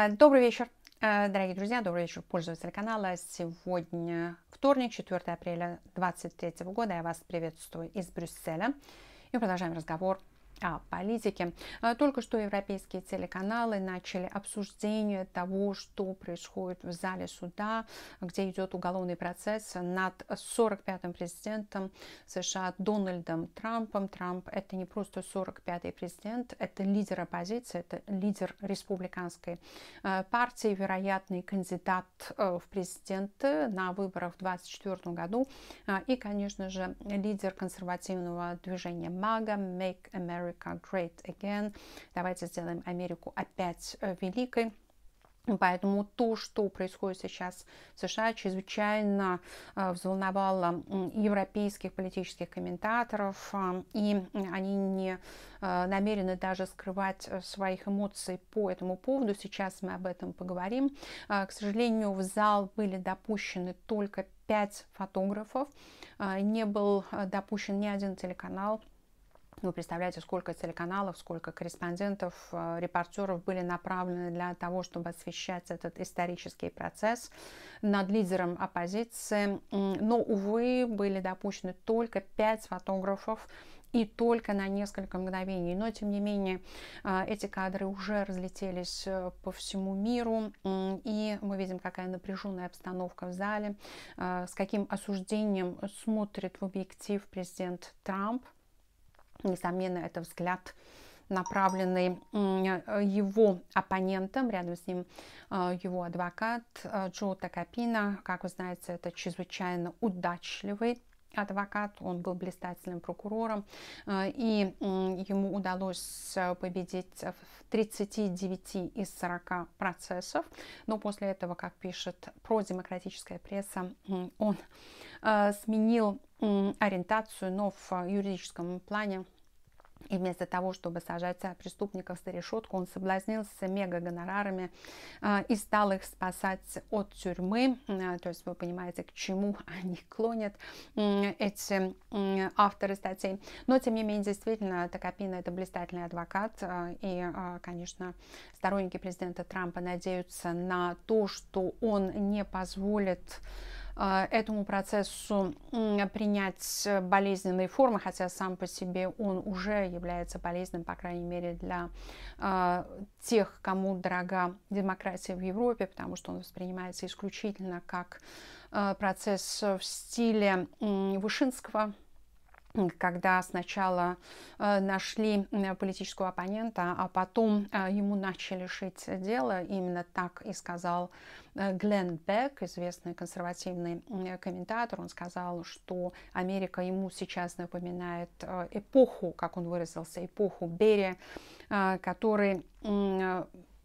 Э, добрый вечер, э, дорогие друзья, добрый вечер, пользователи канала. Сегодня вторник, 4 апреля 2023 года. Я вас приветствую из Брюсселя. И продолжаем разговор политики. Э, только что европейские телеканалы начали обсуждение того, что происходит в зале суда, где идет уголовный процесс над 45-м президентом США Дональдом Трампом. Трамп – это не просто 45-й президент, это лидер оппозиции, это лидер республиканской э, партии, вероятный кандидат э, в президенты на выборах в 2024 году и, конечно же, лидер консервативного движения МАГА «Make America America Great Again. Давайте сделаем Америку опять э, великой. Поэтому то, что происходит сейчас в США, чрезвычайно э, взволновало европейских политических комментаторов, э, и они не намерены даже скрывать своих эмоций по этому поводу. Сейчас мы об этом поговорим. К сожалению, в зал были допущены только пять фотографов, не был допущен ни один телеканал, ну, представляете, сколько телеканалов, сколько корреспондентов, э, репортеров были направлены для того, чтобы освещать этот исторический процесс над лидером оппозиции. Но, увы, были допущены только пять фотографов, и только на несколько мгновений. Но, тем не менее, э, эти кадры уже разлетелись э, по всему миру, и мы видим, какая напряженная обстановка в зале, с каким осуждением смотрит в объектив президент Трамп, Несомненно, это взгляд направленный его оппонентом, рядом с ним э, его адвокат э, Джо Такапина. Как вы знаете, это чрезвычайно удачливый адвокат, он был блистательным прокурором, э, и ему удалось победить в 39 из 40 процессов, но после этого, как пишет продемократическая пресса, он сменил ориентацию, но в а, юридическом плане. И вместо того, чтобы сажать преступников за решетку, он соблазнился мега-гонорарами а, и стал их спасать от тюрьмы. А, то есть вы понимаете, к чему они клонят эти авторы статей. Но, тем не менее, действительно, Токопина – это блистательный адвокат. И, конечно, сторонники президента Трампа надеются на то, что он не позволит Э, этому процессу принять болезненные формы, хотя сам по себе он уже является болезненным, по крайней мере, для э, тех, кому дорога демократия в Европе, потому что он воспринимается исключительно как э, процесс в стиле Вышинского, когда сначала э, нашли э, политического оппонента, а потом э, ему начали шить дело. Именно так и сказал Глен Бек, известный консервативный комментатор. Он сказал, что Америка ему сейчас напоминает эпоху, как он выразился, эпоху Берри, который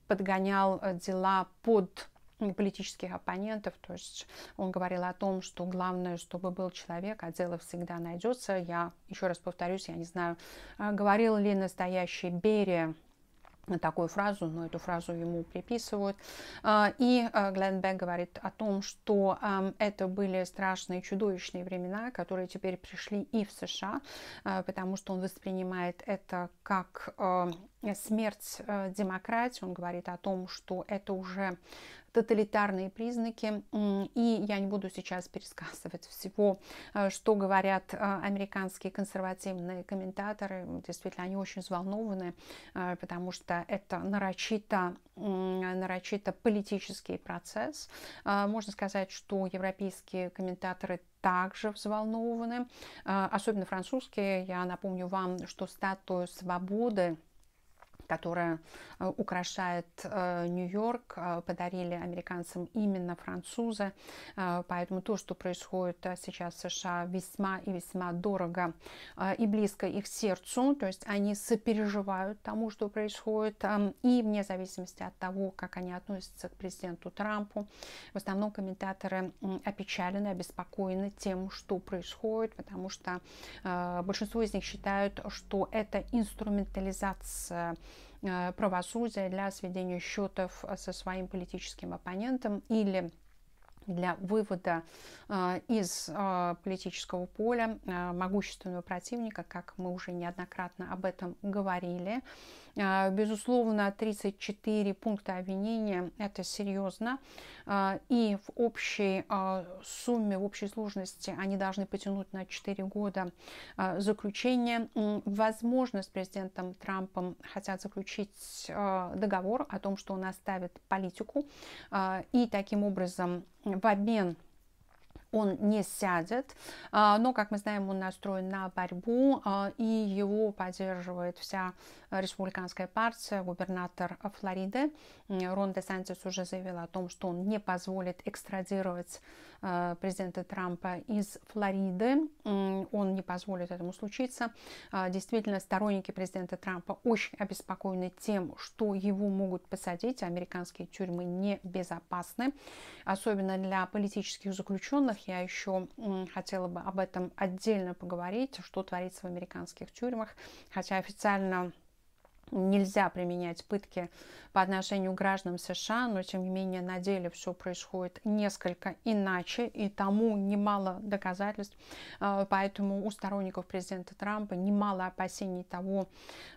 подгонял дела под политических оппонентов. То есть он говорил о том, что главное, чтобы был человек, а дело всегда найдется. Я еще раз повторюсь, я не знаю, а, говорил ли настоящий Берия такую фразу, но эту фразу ему приписывают. А, и а, Гленбек говорит о том, что это были страшные, чудовищные времена, которые теперь пришли и в США, потому что он воспринимает это как смерть э, демократии, он говорит о том, что это уже тоталитарные признаки. И я не буду сейчас пересказывать всего, э, что говорят э, американские консервативные комментаторы. Действительно, они очень взволнованы, потому что это нарочито, нарочито политический процесс. Можно сказать, что европейские комментаторы также взволнованы, особенно французские. Я напомню вам, что статую свободы которая э, украшает э, Нью-Йорк, э, подарили американцам именно французы. Поэтому то, что происходит сейчас в США, весьма и весьма дорого и близко их сердцу. То есть они сопереживают тому, что происходит. Эм, и вне зависимости от того, как они относятся к президенту Трампу, в основном комментаторы опечалены, обеспокоены тем, что происходит, потому что большинство из них считают, что это инструментализация Э, правосудия для сведения счетов э, со своим политическим оппонентом или для вывода э, из политического поля могущественного противника, как мы уже неоднократно об этом говорили. А, безусловно, 34 пункта обвинения – это серьезно. А, и в общей а, сумме, в общей сложности они должны потянуть на 4 года заключение. Возможно, с президентом Трампом хотят заключить договор о том, что он оставит политику. И таким образом в обмен он не сядет, а, но, как мы знаем, он настроен на борьбу, а, и его поддерживает вся республиканская партия, губернатор Флориды. Рон де Сантис уже заявил о том, что он не позволит экстрадировать а, президента Трампа из Флориды. Он не позволит этому случиться. Действительно, сторонники президента Трампа очень обеспокоены тем, что его могут посадить. Американские тюрьмы небезопасны, особенно для политических заключенных я еще хотела бы об этом отдельно поговорить, что творится в американских тюрьмах, хотя официально нельзя применять пытки по отношению к гражданам США, но тем не менее на деле все происходит несколько иначе, и тому немало доказательств. А, поэтому у сторонников президента Трампа немало опасений того,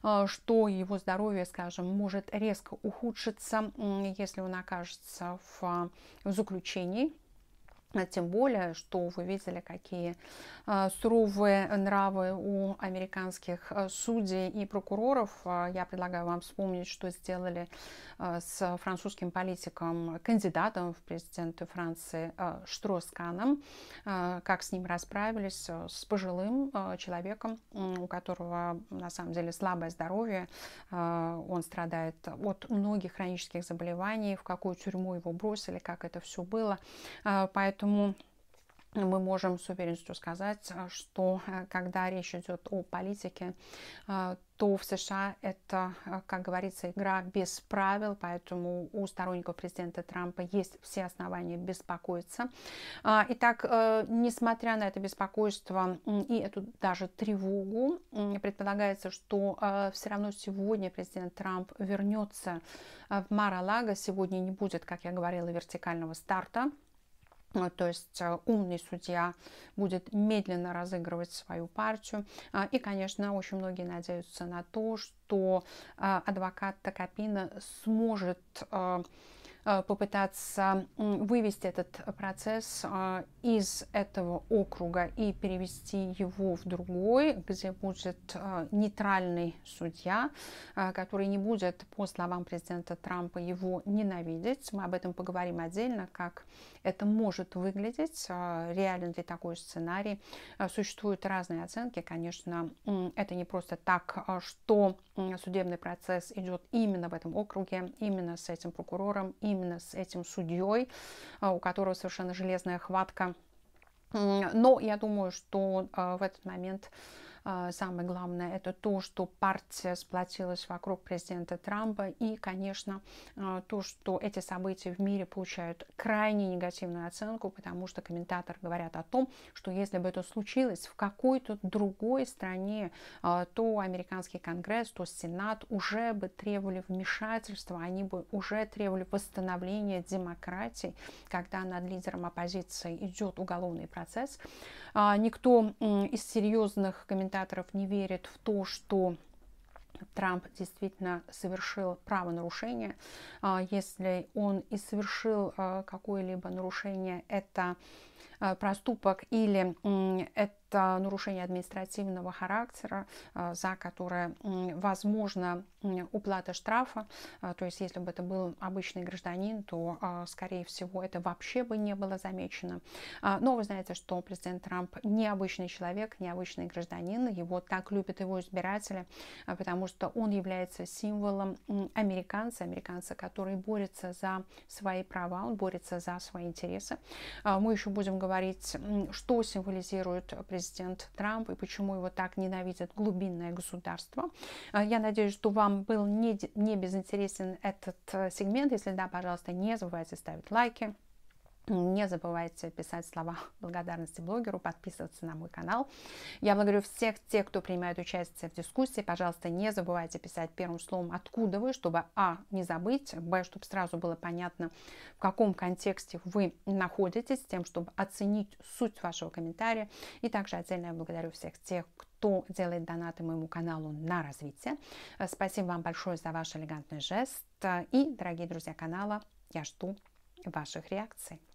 а, что его здоровье, скажем, может резко ухудшиться, если он окажется в а, заключении а тем более, что вы видели, какие а, суровые нравы у американских а, судей и прокуроров. Я предлагаю вам вспомнить, что сделали с французским политиком, кандидатом в президенты Франции Штросканом, как с ним расправились, с пожилым человеком, у которого на самом деле слабое здоровье. Он страдает от многих хронических заболеваний, в какую тюрьму его бросили, как это все было. Поэтому Поэтому мы можем с уверенностью сказать, э, что э, когда речь идет о политике, э, то в США это, как говорится, игра без правил, поэтому у сторонников президента Трампа есть все основания беспокоиться. А, итак, несмотря на это беспокойство и эту даже тревогу, предполагается, что все равно сегодня президент Трамп вернется в Мара-Лага. Сегодня не будет, как я говорила, вертикального старта ну, то есть э, умный судья будет медленно разыгрывать свою партию. А, и, конечно, очень многие надеются на то, что а, адвокат Токопина сможет э, э, попытаться вывести этот процесс а, из этого округа и перевести его в другой, где будет нейтральный судья, который не будет, по словам президента Трампа, его ненавидеть. Мы об этом поговорим отдельно, как это может выглядеть, а, реален ли такой сценарий. А, существуют разные оценки, конечно, это не просто так, а, что судебный процесс идет именно в этом округе, именно с этим прокурором, именно с этим судьей, у которого совершенно железная хватка. Но я думаю, что в этот момент а, самое главное это то, что партия сплотилась вокруг президента Трампа и, конечно, а, то, что эти события в мире получают крайне негативную оценку, потому что комментаторы говорят о том, что если бы это случилось в какой-то другой стране, а, то американский Конгресс, то Сенат уже бы требовали вмешательства, они бы уже требовали восстановления демократии, когда над лидером оппозиции идет уголовный процесс. Никто из серьезных комментаторов комментаторов не верит в то, что Трамп действительно совершил правонарушение. А, если он и совершил а, какое-либо нарушение, это Э, проступок или это нарушение административного характера, э, за которое возможно уплата штрафа. Э, то есть, если бы это был обычный гражданин, то, скорее всего, это вообще бы не было замечено. Но вы знаете, что президент Трамп необычный человек, необычный гражданин. Его так любят его избиратели, потому что он является символом американца, американца, который борется за свои права, он борется за свои интересы. Мы еще будем будем говорить, что символизирует президент Трамп и почему его так ненавидят глубинное государство. А, я надеюсь, что вам был не, не безинтересен этот э, сегмент. Если да, пожалуйста, не забывайте ставить лайки. Не забывайте писать слова благодарности блогеру, подписываться на мой канал. Я благодарю всех тех, кто принимает участие в дискуссии. Пожалуйста, не забывайте писать первым словом, откуда вы, чтобы а, не забыть, б, чтобы сразу было понятно, в каком контексте вы находитесь, с тем, чтобы оценить суть вашего комментария. И также отдельно я благодарю всех тех, кто делает донаты моему каналу на развитие. Спасибо вам большое за ваш элегантный жест. И, дорогие друзья канала, я жду ваших реакций.